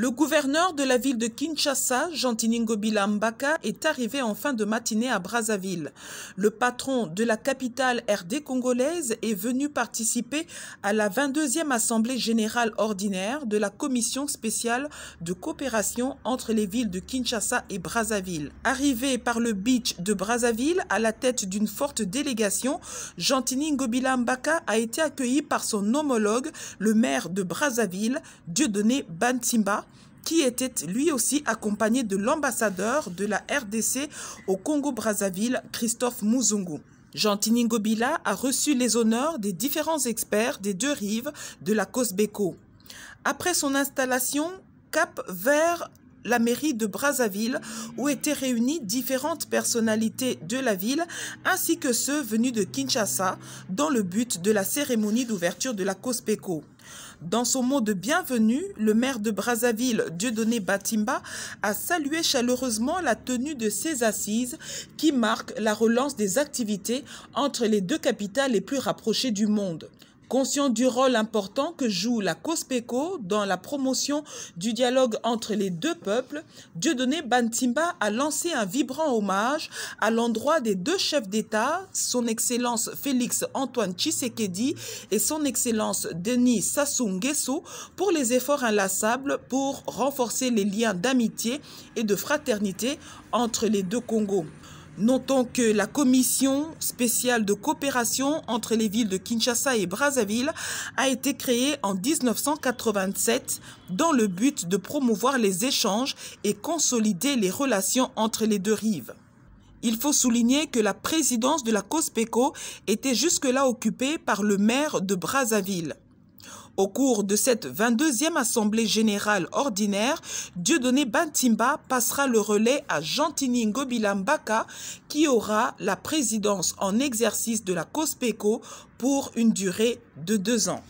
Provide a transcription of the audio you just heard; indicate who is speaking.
Speaker 1: Le gouverneur de la ville de Kinshasa, Jantiningo Mbaka, est arrivé en fin de matinée à Brazzaville. Le patron de la capitale RD congolaise est venu participer à la 22e Assemblée générale ordinaire de la commission spéciale de coopération entre les villes de Kinshasa et Brazzaville. Arrivé par le beach de Brazzaville à la tête d'une forte délégation, Jantiningo Mbaka a été accueilli par son homologue, le maire de Brazzaville, Dieudonné Bantimba, qui était lui aussi accompagné de l'ambassadeur de la RDC au Congo-Brazzaville, Christophe Mouzungu. Gentini Ngobila a reçu les honneurs des différents experts des deux rives de la Cosbeco. Après son installation, cap Vert la mairie de Brazzaville où étaient réunies différentes personnalités de la ville ainsi que ceux venus de Kinshasa dans le but de la cérémonie d'ouverture de la COSPECO. Dans son mot de bienvenue, le maire de Brazzaville, Dieudonné Batimba, a salué chaleureusement la tenue de ces assises qui marquent la relance des activités entre les deux capitales les plus rapprochées du monde. Conscient du rôle important que joue la COSPECO dans la promotion du dialogue entre les deux peuples, Dieudonné Bantimba a lancé un vibrant hommage à l'endroit des deux chefs d'État, son Excellence Félix Antoine Tshisekedi et son Excellence Denis Sassou Nguesso, pour les efforts inlassables pour renforcer les liens d'amitié et de fraternité entre les deux Congos. Notons que la commission spéciale de coopération entre les villes de Kinshasa et Brazzaville a été créée en 1987 dans le but de promouvoir les échanges et consolider les relations entre les deux rives. Il faut souligner que la présidence de la COSPECO était jusque-là occupée par le maire de Brazzaville. Au cours de cette 22e Assemblée générale ordinaire, Dieudonné Bantimba passera le relais à Gentini Ngobilambaka qui aura la présidence en exercice de la COSPECO pour une durée de deux ans.